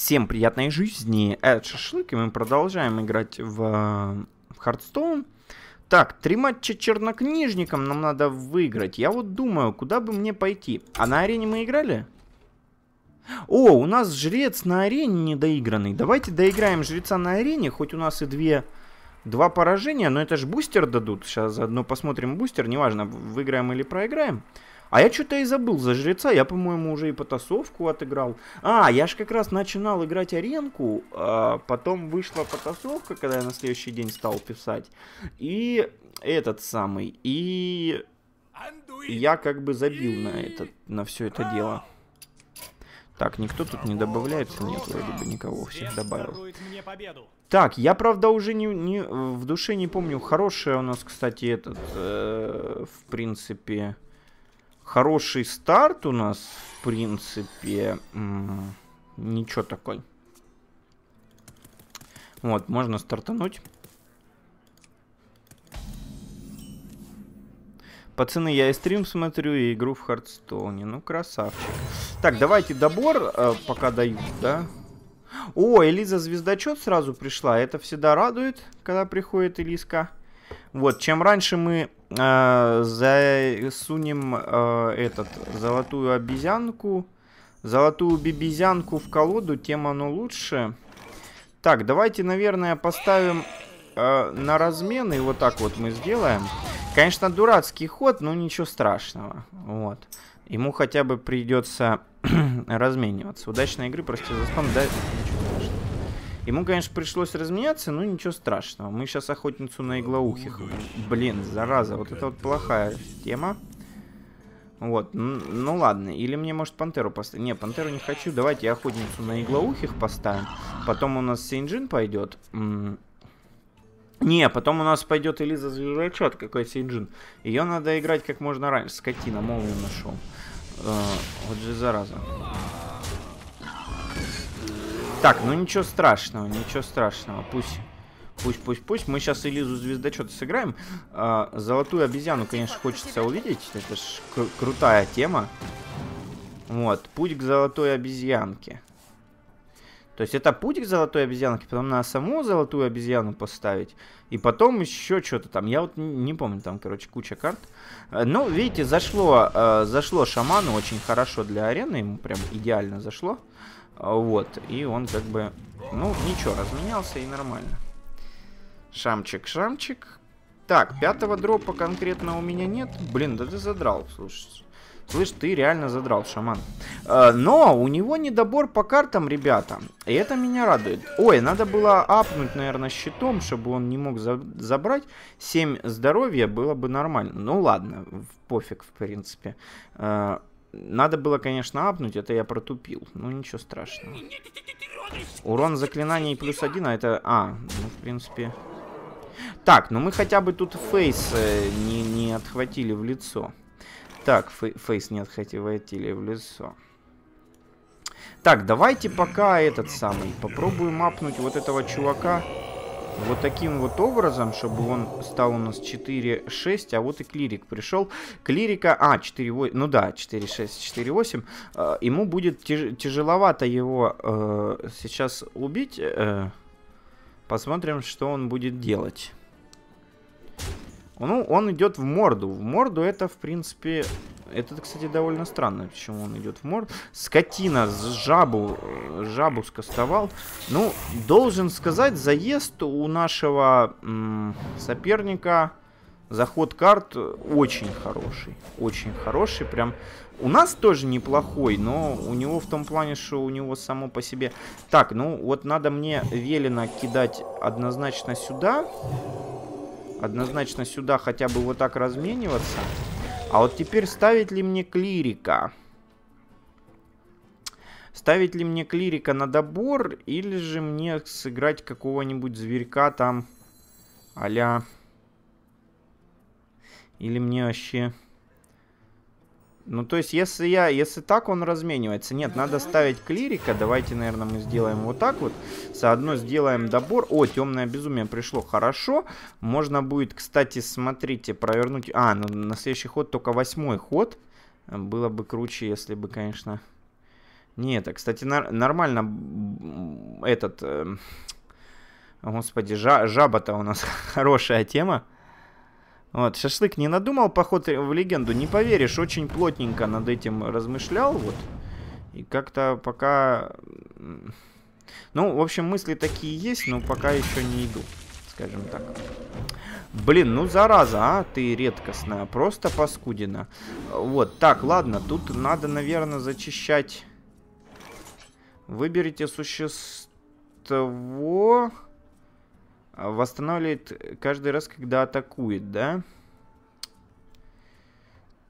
Всем приятной жизни, это Шашлык, и мы продолжаем играть в, э, в Хардстоун. Так, три матча чернокнижником нам надо выиграть. Я вот думаю, куда бы мне пойти. А на арене мы играли? О, у нас жрец на арене недоигранный. Давайте доиграем жреца на арене, хоть у нас и две... Два поражения, но это же бустер дадут. Сейчас заодно посмотрим бустер, неважно, выиграем или проиграем. А я что-то и забыл за жреца, я, по-моему, уже и потасовку отыграл. А, я же как раз начинал играть аренку, а потом вышла потасовка, когда я на следующий день стал писать. И этот самый, и я как бы забил на этот, на все это дело. Так, никто тут не добавляется? Нет, вроде бы никого всех добавил. Так, я, правда, уже не, не в душе не помню. Хорошая у нас, кстати, этот, э, в принципе... Хороший старт у нас, в принципе, ничего такой. Вот, можно стартануть. Пацаны, я и стрим смотрю, и игру в Хардстоуне. Ну, красавчик. Так, давайте добор э, пока дают, да? О, Элиза Звездочет сразу пришла. Это всегда радует, когда приходит Элиска. Вот, чем раньше мы э, засунем э, этот, золотую обезьянку, золотую бибизянку в колоду, тем оно лучше. Так, давайте, наверное, поставим э, на размен, и вот так вот мы сделаем. Конечно, дурацкий ход, но ничего страшного. Вот. Ему хотя бы придется размениваться. Удачной игры, прости за спам, да, ничего. Ему, конечно, пришлось разменяться, но ничего страшного. Мы сейчас охотницу на иглоухих. Блин, зараза, вот это вот плохая тема. Вот, ну ладно. Или мне, может, пантеру поставить? Не, пантеру не хочу. Давайте охотницу на иглоухих поставим. Потом у нас Сейнджин пойдет. Не, потом у нас пойдет Элиза Зверочет, какой Сейнджин. Ее надо играть как можно раньше. Скотина, молнию нашел. Э, вот же зараза. Так, ну ничего страшного, ничего страшного. Пусть, пусть, пусть, пусть. Мы сейчас Элизу звездочета сыграем. А, золотую обезьяну, конечно, хочется увидеть. Это ж крутая тема. Вот, путь к золотой обезьянке. То есть это путь к золотой обезьянке, потом на саму золотую обезьяну поставить, и потом еще что-то там. Я вот не помню, там, короче, куча карт. Э, ну, видите, зашло, э, зашло шаману очень хорошо для арены, ему прям идеально зашло. А, вот, и он как бы, ну, ничего, разменялся и нормально. Шамчик, шамчик. Так, пятого дропа конкретно у меня нет. Блин, да ты задрал, слушай. Слышь, ты реально задрал, шаман. А, но у него недобор по картам, ребята. И это меня радует. Ой, надо было апнуть, наверное, щитом, чтобы он не мог забрать. 7 здоровья было бы нормально. Ну ладно, пофиг, в принципе. А, надо было, конечно, апнуть, это я протупил. Ну, ничего страшного. Урон заклинаний плюс один, а это... А, ну, в принципе... Так, ну мы хотя бы тут фейс э, не, не отхватили в лицо. Так, фейс не отхватили в лицо. Так, давайте пока этот самый... Попробуем апнуть вот этого чувака... Вот таким вот образом, чтобы он стал у нас 4-6, а вот и клирик пришел. Клирика, а, 4-8, ну да, 4-6, 4-8. Э, ему будет тяж, тяжеловато его э, сейчас убить. Э, посмотрим, что он будет делать. Ну, он идет в морду. В морду это, в принципе, это, кстати, довольно странно, почему он идет в мор. Скотина жабу, э, жабу скастовал. Ну, должен сказать, заезд у нашего соперника, заход карт очень хороший. Очень хороший, прям... У нас тоже неплохой, но у него в том плане, что у него само по себе... Так, ну вот надо мне велено кидать однозначно сюда. Однозначно сюда хотя бы вот так размениваться. А вот теперь ставить ли мне клирика? Ставить ли мне клирика на добор, или же мне сыграть какого-нибудь зверька там а-ля... Или мне вообще... Ну, то есть, если я, если так он разменивается, нет, надо ставить клирика, давайте, наверное, мы сделаем вот так вот, заодно сделаем добор, о, темное безумие пришло, хорошо, можно будет, кстати, смотрите, провернуть, а, ну, на следующий ход только восьмой ход, было бы круче, если бы, конечно, не это, кстати, на... нормально этот, э... господи, жаба-то у нас хорошая тема, вот, шашлык не надумал поход в легенду, не поверишь, очень плотненько над этим размышлял, вот. И как-то пока... Ну, в общем, мысли такие есть, но пока еще не иду, скажем так. Блин, ну зараза, а, ты редкостная, просто паскудина. Вот, так, ладно, тут надо, наверное, зачищать... Выберите существо... Восстанавливает каждый раз, когда атакует, да?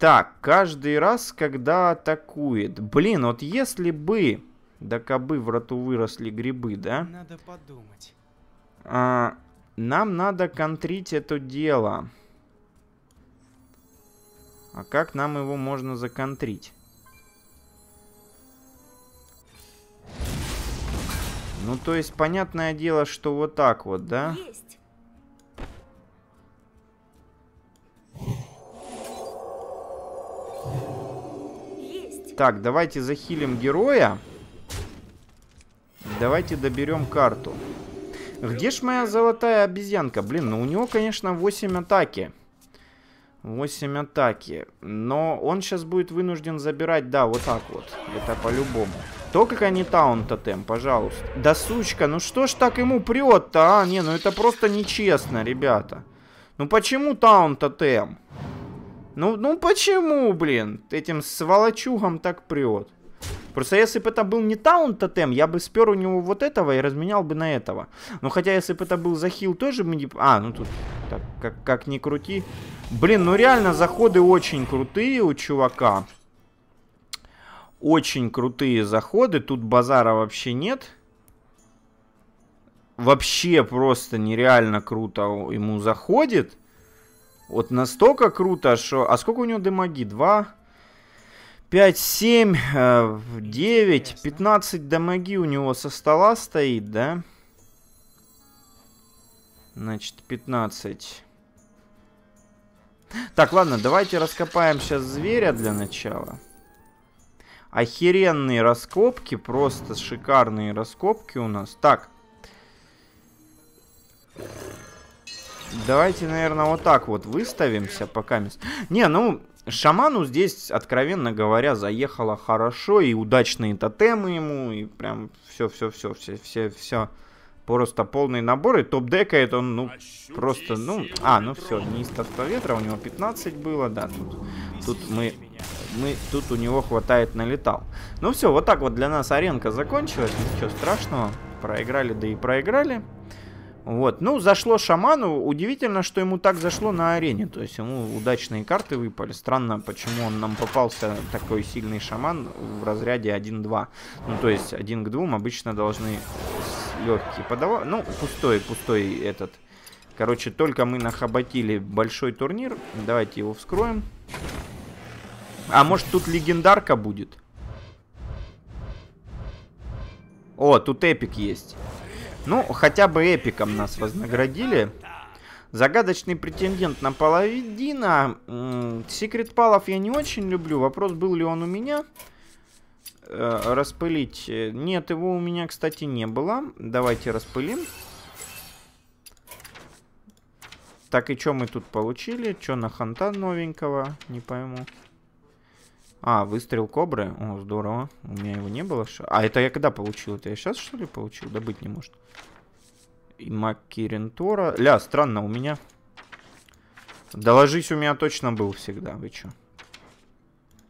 Так, каждый раз, когда атакует. Блин, вот если бы... Да кабы в роту выросли грибы, да? Надо подумать. А, нам надо контрить это дело. А как нам его можно законтрить? Ну, то есть, понятное дело, что вот так вот, да? Есть. Так, давайте захилим героя. Давайте доберем карту. Где ж моя золотая обезьянка? Блин, ну у него, конечно, 8 атаки. 8 атаки. Но он сейчас будет вынужден забирать, да, вот так вот. Это по-любому. То, как они таун тотем, пожалуйста. Да сучка, ну что ж так ему прет-то, а? Не, ну это просто нечестно, ребята. Ну почему таун тотем? Ну, ну почему, блин, этим сволочугам так прет? Просто если бы это был не таун тотем, я бы спер у него вот этого и разменял бы на этого. Но ну хотя, если бы это был захил, тоже бы не... А, ну тут так, как, как ни крути. Блин, ну реально заходы очень крутые у чувака. Очень крутые заходы, тут базара вообще нет. Вообще просто нереально круто ему заходит. Вот настолько круто, что... А сколько у него дымаги? Два... 5, 7, 9, 15 дамаги у него со стола стоит, да? Значит, 15. Так, ладно, давайте раскопаем сейчас зверя для начала. Охеренные раскопки, просто шикарные раскопки у нас. Так. Давайте, наверное, вот так вот выставимся, пока... Не, ну, шаману здесь, откровенно говоря, заехало хорошо, и удачные тотемы ему, и прям все-все-все, все-все-все. Просто полный набор, и топ декает он, ну, просто, ну... А, ну все, не из ветра, у него 15 было, да, тут, тут мы мы тут у него хватает налетал. Ну все, вот так вот для нас аренка закончилась. Ничего страшного. Проиграли, да и проиграли. Вот, ну, зашло шаману. Удивительно, что ему так зашло на арене. То есть ему удачные карты выпали. Странно, почему он нам попался такой сильный шаман в разряде 1-2. Ну, то есть 1 к 2 обычно должны легкие подавать. Ну, пустой, пустой этот. Короче, только мы нахоботили большой турнир. Давайте его вскроем. А может тут легендарка будет? О, тут эпик есть. Ну, хотя бы эпиком нас вознаградили. Загадочный претендент на половина. Секрет палов я не очень люблю. Вопрос, был ли он у меня. Э, распылить. Нет, его у меня, кстати, не было. Давайте распылим. Так, и что мы тут получили? Что на ханта новенького? Не пойму. А, выстрел кобры. О, здорово. У меня его не было. А, это я когда получил? Это я сейчас, что ли, получил? Да быть не может. И Маккирентора. Ля, странно, у меня... Доложись, у меня точно был всегда. Вы чё?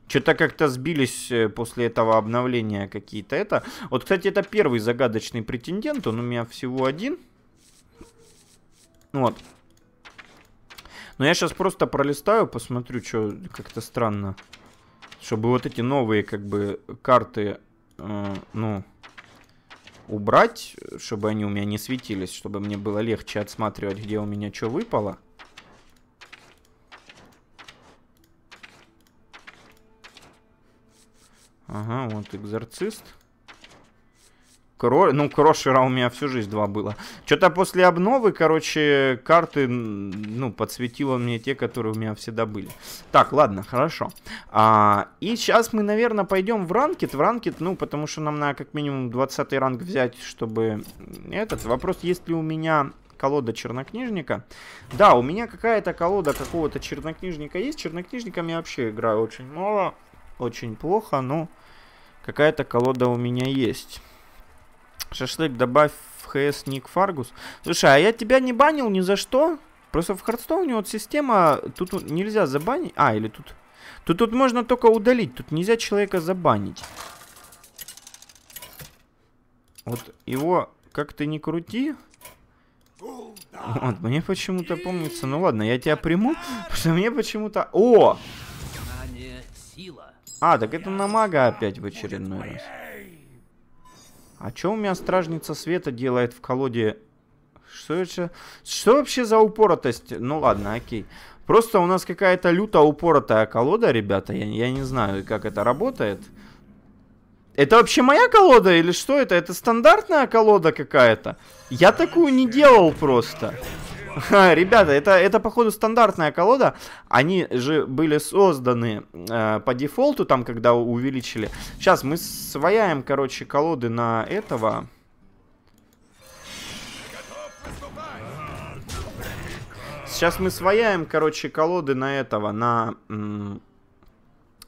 Что-то как-то сбились э, после этого обновления какие-то это. Вот, кстати, это первый загадочный претендент. Он у меня всего один. Вот. Но я сейчас просто пролистаю, посмотрю, что как-то странно. Чтобы вот эти новые, как бы, карты, э, ну, убрать, чтобы они у меня не светились, чтобы мне было легче отсматривать, где у меня что выпало. Ага, вот экзорцист. Кро... Ну, Крошера у меня всю жизнь два было. Что-то после обновы, короче, карты, ну, подсветило мне те, которые у меня всегда были. Так, ладно, хорошо. А, и сейчас мы, наверное, пойдем в ранкет. В ранкет, ну, потому что нам надо как минимум 20 ранг взять, чтобы... Этот вопрос, есть ли у меня колода чернокнижника. Да, у меня какая-то колода какого-то чернокнижника есть. Чернокнижниками я вообще играю очень мало, очень плохо, но какая-то колода у меня есть. Шашлык, добавь в ХС Ник Фаргус. Слушай, а я тебя не банил ни за что. Просто в Хардстоуне вот система, тут нельзя забанить. А, или тут... Тут, тут можно только удалить, тут нельзя человека забанить. Вот его как ты не крути. Вот, мне почему-то помнится... Ну ладно, я тебя приму, потому что мне почему-то... О! А, так это на мага опять в очередной раз. А что у меня стражница света делает в колоде? Что это? Что вообще за упоротость? Ну ладно, окей. Просто у нас какая-то люто упоротая колода, ребята. Я, я не знаю, как это работает. Это вообще моя колода или что это? Это стандартная колода какая-то? Я такую не делал просто. Просто. Ха, ребята, это, это походу стандартная колода. Они же были созданы э, по дефолту, там, когда увеличили. Сейчас мы свояем, короче, колоды на этого. Сейчас мы свояем, короче, колоды на этого, на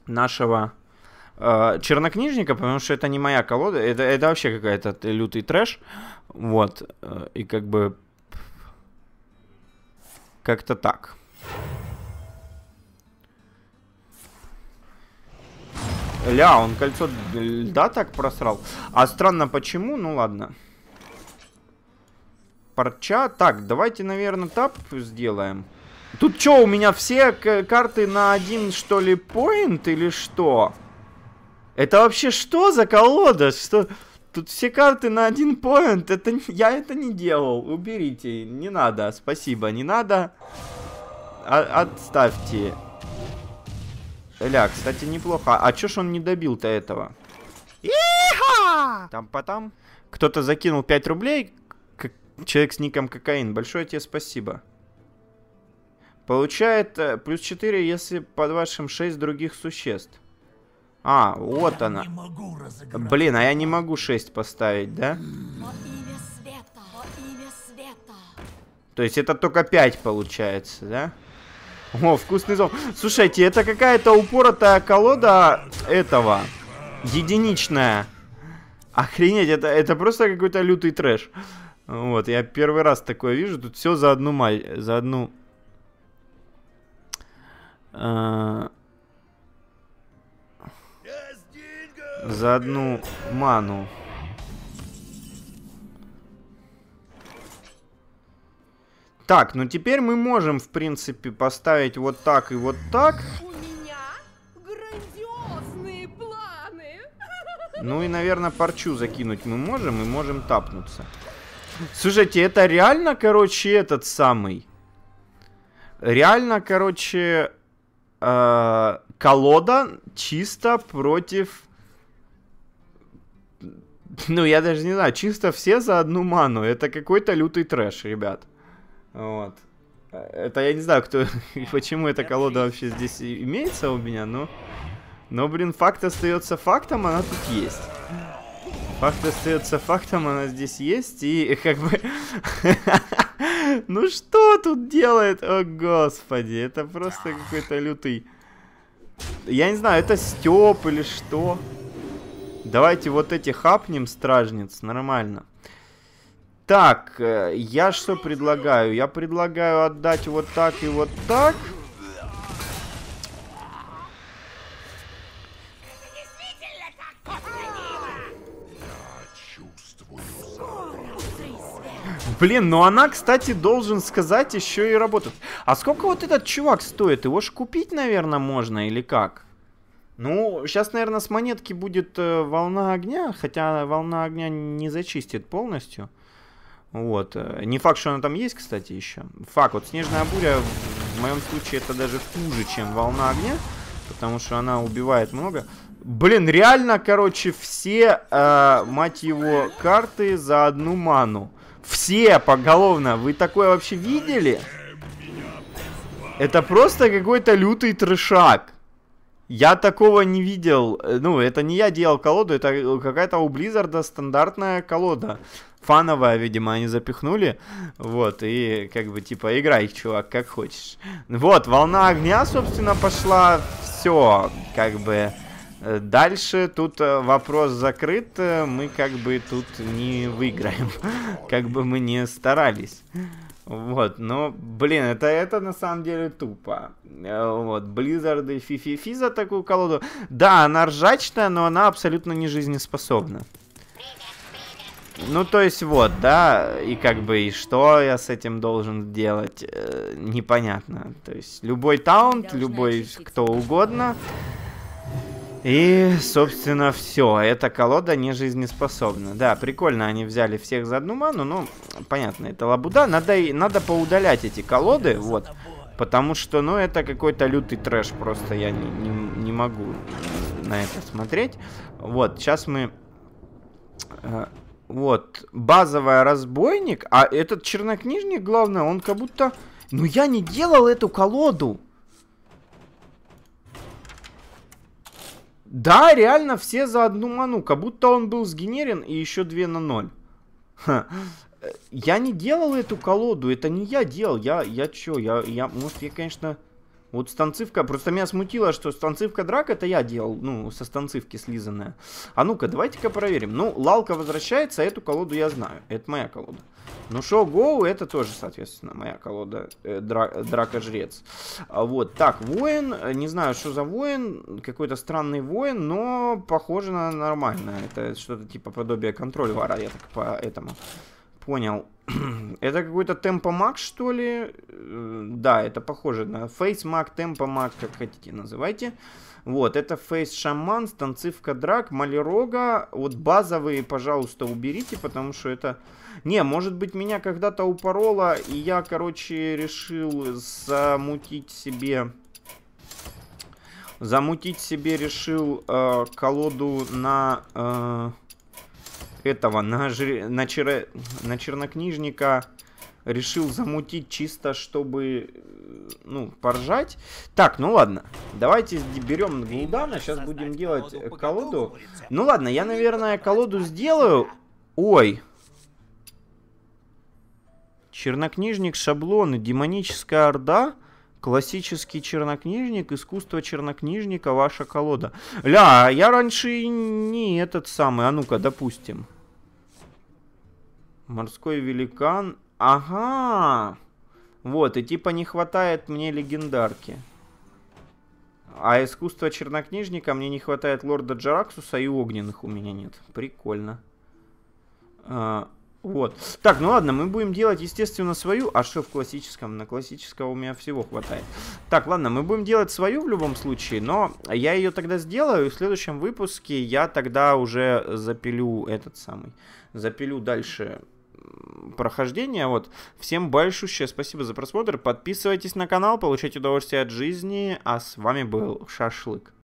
нашего э, чернокнижника, потому что это не моя колода, это, это вообще какая-то лютый трэш. Вот, э, и как бы как-то так. Ля, он кольцо льда так просрал. А странно, почему? Ну ладно. Парча. Так, давайте, наверное, тап сделаем. Тут что, у меня все карты на один, что ли, поинт или что? Это вообще что за колода? Что... Тут все карты на один поинт. Это я это не делал. Уберите. Не надо. Спасибо, не надо. О а, отставьте. Ля, кстати, неплохо. А чё ж он не добил-то этого? Иха! Там потом. Кто-то закинул 5 рублей. Как... Человек с ником кокаин. Большое тебе спасибо. Получает э, плюс 4, если под вашим 6 других существ. А, вот я она. Блин, а я не могу 6 поставить, да? То есть это только 5 получается, да? О, вкусный зов. Слушайте, это какая-то упоротая колода этого. Единичная. Охренеть, это, это просто какой-то лютый трэш. Вот, я первый раз такое вижу. Тут все за одну маль... За одну... Э -э за одну ману. Так, ну теперь мы можем, в принципе, поставить вот так и вот так. У меня грандиозные планы. Ну и, наверное, парчу закинуть мы можем и можем тапнуться. Слушайте, это реально, короче, этот самый. Реально, короче, э -э колода чисто против ну, я даже не знаю, чисто все за одну ману. Это какой-то лютый трэш, ребят. Вот. Это я не знаю, кто и почему эта колода вообще здесь имеется у меня, но... Но, блин, факт остается фактом, она тут есть. Факт остается фактом, она здесь есть, и как бы... Ну что тут делает? О, господи, это просто какой-то лютый... Я не знаю, это Степ или что? Давайте вот эти хапнем, стражниц, нормально. Так, э, я что предлагаю? Я предлагаю отдать вот так и вот так. Блин, ну она, кстати, должен сказать, еще и работает. А сколько вот этот чувак стоит? Его ж купить, наверное, можно или как? Ну, сейчас, наверное, с монетки будет э, волна огня, хотя волна огня не зачистит полностью. Вот. Э, не факт, что она там есть, кстати, еще. Факт, вот снежная буря в моем случае это даже хуже, чем волна огня, потому что она убивает много. Блин, реально, короче, все, э, мать его, карты за одну ману. Все поголовно. Вы такое вообще видели? Это просто какой-то лютый трешак. Я такого не видел. Э, ну, это не я делал колоду, это какая-то у Близзарда стандартная колода. Фановая, видимо, они запихнули. Вот, и как бы типа играй, чувак, как хочешь. Вот, волна огня, собственно, пошла. Все, как бы... Э, дальше тут э, вопрос закрыт, мы как бы тут не выиграем, как бы мы не старались. Вот, но, блин, это, это на самом деле тупо. Э, вот, Blizzard и фи за такую колоду. Да, она ржачная, но она абсолютно не жизнеспособна. Ну, то есть вот, да, и как бы, и что я с этим должен делать, э, непонятно. То есть любой таунт, любой кто угодно... И, собственно, все. Эта колода не жизнеспособна. Да, прикольно, они взяли всех за одну ману, но понятно, это лабуда. Надо, надо поудалять эти колоды, вот. Потому что, ну, это какой-то лютый трэш, просто я не, не, не могу на это смотреть. Вот, сейчас мы... Э, вот, базовая разбойник, а этот чернокнижник, главное, он как будто... Ну, я не делал эту колоду! Да, реально все за одну ману, как будто он был сгенерен и еще две на ноль. Э, я не делал эту колоду, это не я делал. Я, я чё, я, я, может, я, конечно, вот станцивка, просто меня смутило, что станцивка драк, это я делал, ну, со станцивки слизанная. А ну-ка, давайте-ка проверим. Ну, лалка возвращается, эту колоду я знаю, это моя колода. Ну, шоу гоу, это тоже, соответственно, моя колода, э, дра, драка-жрец. А вот, так, воин, э, не знаю, что за воин, какой-то странный воин, но похоже на нормально. Это что-то типа подобие контроль вара, я так по этому Понял. это какой-то темпомаг, что ли? Э, да, это похоже на фейсмаг, темпомаг, как хотите называйте. Вот, это фейс шаман, станцивка драк, малерога. Вот базовые, пожалуйста, уберите, потому что это... Не, может быть, меня когда-то упороло, и я, короче, решил замутить себе... Замутить себе решил э, колоду на... Э этого, на, жр... на, чер... на чернокнижника решил замутить чисто, чтобы, э, ну, поржать. Так, ну ладно, давайте берем Гулдана, сейчас будем делать э, колоду. Ну ладно, я, наверное, колоду сделаю. Ой. Чернокнижник, шаблоны, демоническая орда, классический чернокнижник, искусство чернокнижника, ваша колода. Ля, я раньше не этот самый, а ну-ка, допустим. Морской великан. Ага! Вот, и типа не хватает мне легендарки. А искусство чернокнижника мне не хватает лорда Джараксуса и огненных у меня нет. Прикольно. А, вот. Так, ну ладно, мы будем делать, естественно, свою. А что в классическом? На классического у меня всего хватает. Так, ладно, мы будем делать свою в любом случае, но я ее тогда сделаю. И в следующем выпуске я тогда уже запилю этот самый. Запилю дальше прохождения. Вот. Всем большущее спасибо за просмотр. Подписывайтесь на канал, получайте удовольствие от жизни. А с вами был Шашлык.